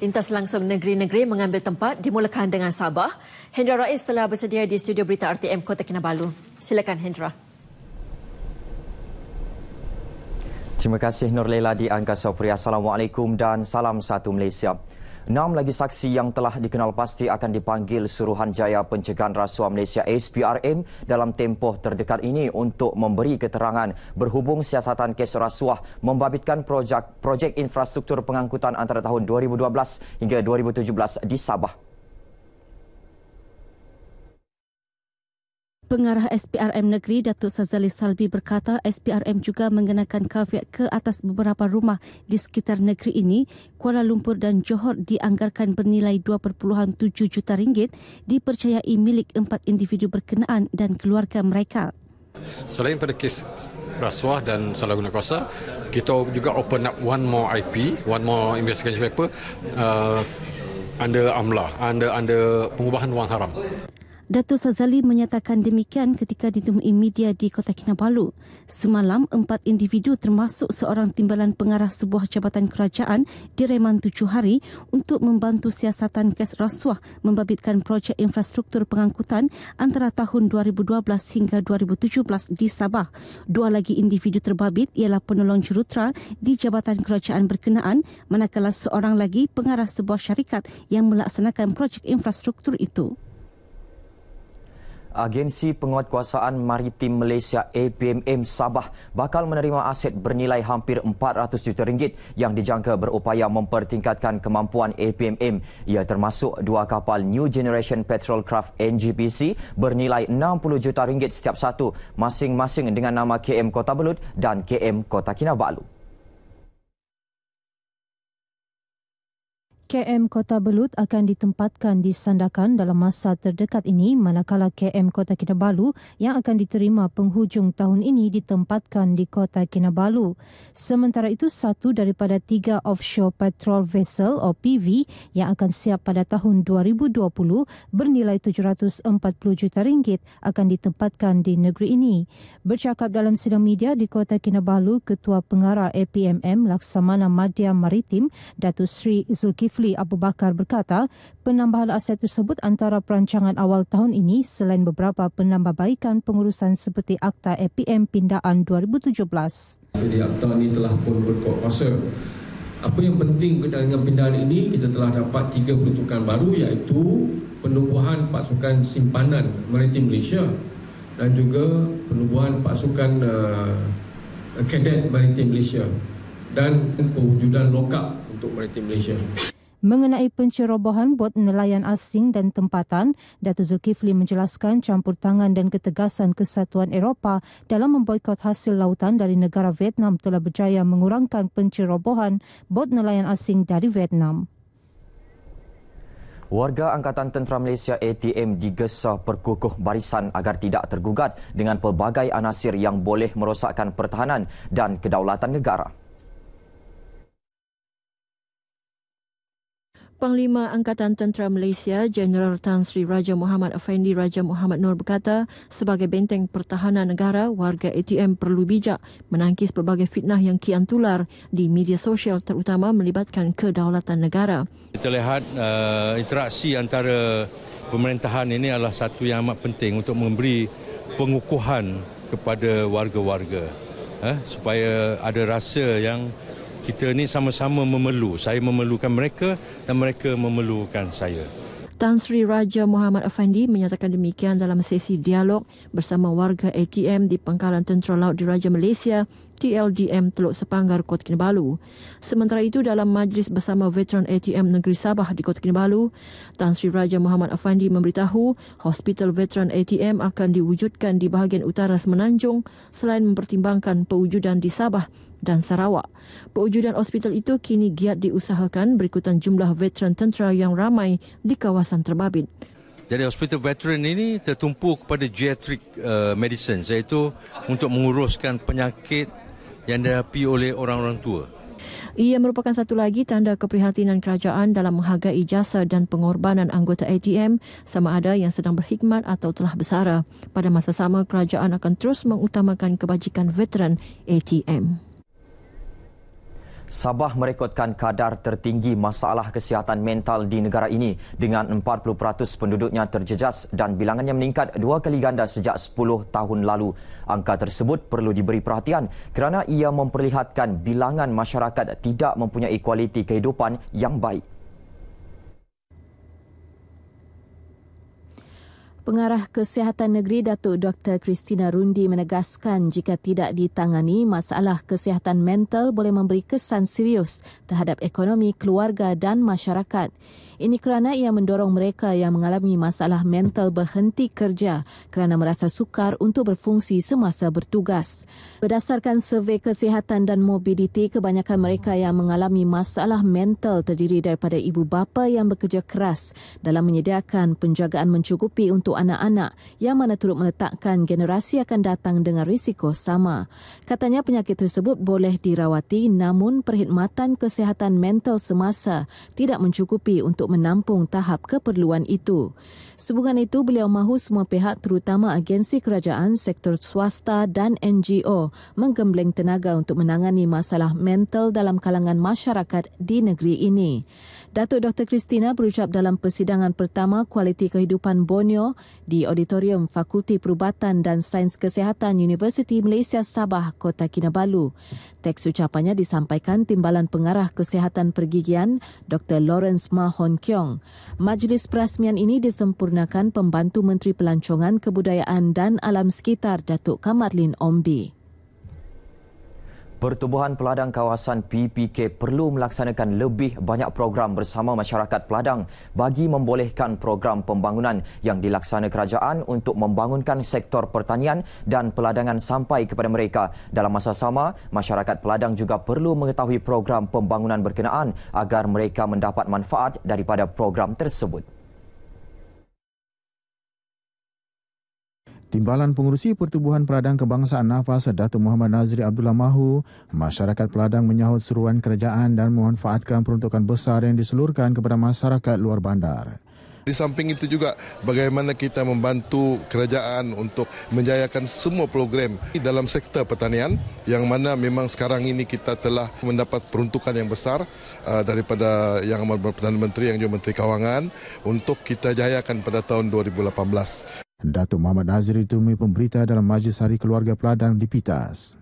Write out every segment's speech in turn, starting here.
lintas langsung negeri-negeri mengambil tempat dimulakan dengan Sabah. Hendra Rais telah bersedia di studio berita RTM Kota Kinabalu. Silakan Hendra. Terima kasih Nur Leila di Angkasa Puri. Assalamualaikum dan salam satu Malaysia. Enam lagi saksi yang telah dikenal pasti akan dipanggil Suruhanjaya Pencegahan Rasuah Malaysia SPRM dalam tempoh terdekat ini untuk memberi keterangan berhubung siasatan kes rasuah membabitkan projek, projek infrastruktur pengangkutan antara tahun 2012 hingga 2017 di Sabah. Pengarah SPRM Negeri Datuk Sazali Salbi berkata SPRM juga mengenakan kafiat ke atas beberapa rumah di sekitar negeri ini. Kuala Lumpur dan Johor dianggarkan bernilai 2.7 juta ringgit dipercayai milik empat individu berkenaan dan keluarga mereka. Selain pada kes rasuah dan salah guna kuasa, kita juga open up one more IP, one more investigation paper uh, under amlah, under, under pengubahan wang haram. Datuk Sazali menyatakan demikian ketika ditemui media di Kota Kinabalu. Semalam, empat individu termasuk seorang timbalan pengarah sebuah jabatan kerajaan direman tujuh hari untuk membantu siasatan kes rasuah membabitkan projek infrastruktur pengangkutan antara tahun 2012 hingga 2017 di Sabah. Dua lagi individu terbabit ialah penolong jurutera di jabatan kerajaan berkenaan manakala seorang lagi pengarah sebuah syarikat yang melaksanakan projek infrastruktur itu. Agensi Penguatkuasaan Maritim Malaysia APMM Sabah bakal menerima aset bernilai hampir 400 juta ringgit yang dijangka berupaya mempertingkatkan kemampuan APMM. Ia termasuk dua kapal New Generation Petrol Craft NGPC bernilai 60 juta ringgit setiap satu masing-masing dengan nama KM Kota Belud dan KM Kota Kinabalu. KM Kota Belud akan ditempatkan di Sandakan dalam masa terdekat ini manakala KM Kota Kinabalu yang akan diterima penghujung tahun ini ditempatkan di Kota Kinabalu. Sementara itu, satu daripada tiga offshore patrol vessel OPV yang akan siap pada tahun 2020 bernilai 740 juta ringgit akan ditempatkan di negeri ini. Bercakap dalam sidang media di Kota Kinabalu, Ketua Pengarah APMM Laksamana Madya Maritim, Datu Sri Zulkifli Zulfli Abu Bakar berkata, penambahan aset tersebut antara perancangan awal tahun ini selain beberapa penambahbaikan pengurusan seperti Akta APM Pindaan 2017. Jadi akta ini telah pun berkuat kuasa. Apa yang penting dengan pindaan ini, kita telah dapat tiga peruntukan baru iaitu penubuhan pasukan simpanan Maritim Malaysia dan juga penubuhan pasukan uh, kadet Maritim Malaysia dan kewujudan lokap untuk Maritim Malaysia mengenai pencerobohan bot nelayan asing dan tempatan, Datuk Zulkifli menjelaskan campur tangan dan ketegasan Kesatuan Eropah dalam memboikot hasil lautan dari negara Vietnam telah berjaya mengurangkan pencerobohan bot nelayan asing dari Vietnam. Warga Angkatan Tentera Malaysia ATM digesa perkukuh barisan agar tidak tergugat dengan pelbagai anasir yang boleh merosakkan pertahanan dan kedaulatan negara. Panglima Angkatan Tentera Malaysia Jeneral Tan Sri Raja Muhammad Effendi Raja Muhammad Nur berkata sebagai benteng pertahanan negara warga ATM perlu bijak menangkis pelbagai fitnah yang kian tular di media sosial terutama melibatkan kedaulatan negara. Kita lihat uh, interaksi antara pemerintahan ini adalah satu yang amat penting untuk memberi pengukuhan kepada warga-warga eh, supaya ada rasa yang kita ini sama-sama memelu Saya memelukan mereka dan mereka memelukan saya. Tan Sri Raja Muhammad Afandi menyatakan demikian dalam sesi dialog bersama warga ATM di Pangkalan Tentera Laut di Raja Malaysia Deputi Teluk Sepanggar Kota Kinabalu. Sementara itu dalam majlis bersama veteran ATM Negeri Sabah di Kota Kinabalu, Tan Sri Raja Muhammad Afandi memberitahu hospital veteran ATM akan diwujudkan di bahagian utara Semenanjung selain mempertimbangkan pewujudan di Sabah dan Sarawak. Pewujudan hospital itu kini giat diusahakan berikutan jumlah veteran tentera yang ramai di kawasan terbabit. Jadi hospital veteran ini tertumpu kepada geriatric uh, medicine iaitu untuk menguruskan penyakit yang dihadapi oleh orang-orang tua. Ia merupakan satu lagi tanda keprihatinan kerajaan dalam menghargai jasa dan pengorbanan anggota ATM sama ada yang sedang berkhidmat atau telah bersara. Pada masa sama, kerajaan akan terus mengutamakan kebajikan veteran ATM. Sabah merekodkan kadar tertinggi masalah kesihatan mental di negara ini dengan 40% penduduknya terjejas dan bilangannya meningkat dua kali ganda sejak 10 tahun lalu. Angka tersebut perlu diberi perhatian kerana ia memperlihatkan bilangan masyarakat tidak mempunyai kualiti kehidupan yang baik. Pengarah Kesihatan Negeri Datuk Dr. Kristina Rundi menegaskan jika tidak ditangani, masalah kesihatan mental boleh memberi kesan serius terhadap ekonomi, keluarga dan masyarakat. Ini kerana ia mendorong mereka yang mengalami masalah mental berhenti kerja kerana merasa sukar untuk berfungsi semasa bertugas. Berdasarkan survei kesihatan dan mobiliti, kebanyakan mereka yang mengalami masalah mental terdiri daripada ibu bapa yang bekerja keras dalam menyediakan penjagaan mencukupi untuk anak-anak yang mana turut meletakkan generasi akan datang dengan risiko sama. Katanya penyakit tersebut boleh dirawati namun perkhidmatan kesihatan mental semasa tidak mencukupi untuk menampung tahap keperluan itu. Sehubungan itu, beliau mahu semua pihak terutama agensi kerajaan, sektor swasta dan NGO menggembleng tenaga untuk menangani masalah mental dalam kalangan masyarakat di negeri ini. Datuk Dr. Kristina berucap dalam persidangan pertama kualiti kehidupan Borneo di Auditorium Fakulti Perubatan dan Sains Kesehatan Universiti Malaysia Sabah, Kota Kinabalu. Teks ucapannya disampaikan Timbalan Pengarah Kesehatan Pergigian Dr. Lawrence Mahon Hon Kiong. Majlis perasmian ini disempurnakan Pembantu Menteri Pelancongan Kebudayaan dan Alam Sekitar Datuk Kamarlin Ombi. Pertubuhan Peladang Kawasan PPK perlu melaksanakan lebih banyak program bersama masyarakat Peladang bagi membolehkan program pembangunan yang dilaksana kerajaan untuk membangunkan sektor pertanian dan peladangan sampai kepada mereka. Dalam masa sama, masyarakat Peladang juga perlu mengetahui program pembangunan berkenaan agar mereka mendapat manfaat daripada program tersebut. Timbalan Pengurusi Pertubuhan Peladang Kebangsaan Nafas Dato Muhammad Nazri Abdullah Mahu, masyarakat peladang menyahut seruan kerajaan dan memanfaatkan peruntukan besar yang diseluruhkan kepada masyarakat luar bandar. Di samping itu juga bagaimana kita membantu kerajaan untuk menjayakan semua program dalam sektor pertanian yang mana memang sekarang ini kita telah mendapat peruntukan yang besar uh, daripada Yang Amat Perdana Menteri yang juga Menteri Kawangan untuk kita jayakan pada tahun 2018. Datuk Muhammad Nazir ditemui pemberita dalam majlis hari keluarga peladang di Pitas.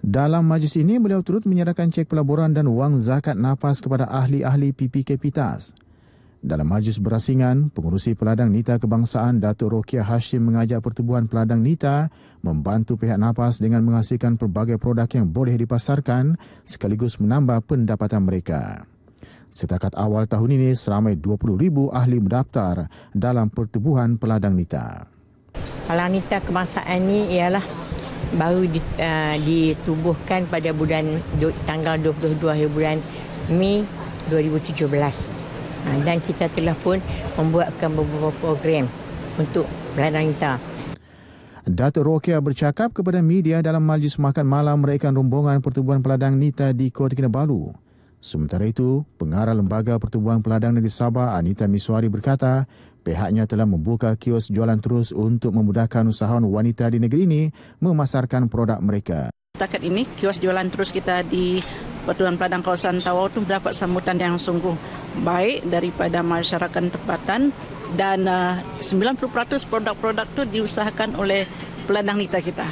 Dalam majlis ini, beliau turut menyerahkan cek pelaburan dan wang zakat nafas kepada ahli-ahli PPK Pitas. Dalam majlis berasingan, pengurusi peladang Nita Kebangsaan Datuk Rokia Hashim mengajak pertubuhan peladang Nita membantu pihak nafas dengan menghasilkan pelbagai produk yang boleh dipasarkan sekaligus menambah pendapatan mereka. Setakat awal tahun ini, seramai 20,000 ahli mendaftar dalam pertubuhan peladang nita. Peladang nita kemasaan ini ialah baru eh, ditubuhkan pada bulan tanggal 22 bulan Mei 2017. Ha, dan kita telah pun membuatkan beberapa program untuk peladang nita. Datuk Rokia bercakap kepada media dalam majlis makan malam meraihkan rombongan pertubuhan peladang nita di Kota Kinabalu. Sementara itu, pengarah Lembaga Pertubuhan Peladang Negeri Sabah Anita Miswari berkata, pihaknya telah membuka kios jualan terus untuk memudahkan usahawan wanita di negeri ini memasarkan produk mereka. Setakat ini, kios jualan terus kita di Pertubuhan Peladang Kawasan Tawau itu mendapat sambutan yang sungguh baik daripada masyarakat tempatan dan 90% eh, produk-produk itu diusahakan oleh peladang wanita kita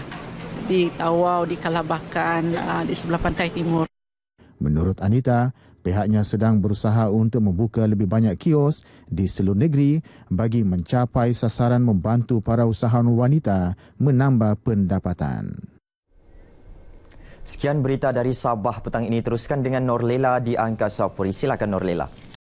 di Tawau, di Kalabakan, eh, di sebelah pantai timur. Menurut Anita, pihaknya sedang berusaha untuk membuka lebih banyak kios di seluruh negeri bagi mencapai sasaran membantu para usahawan wanita menambah pendapatan. Sekian berita dari Sabah petang ini. Teruskan dengan Norlela di Angkasa Puri. Silakan Norlela.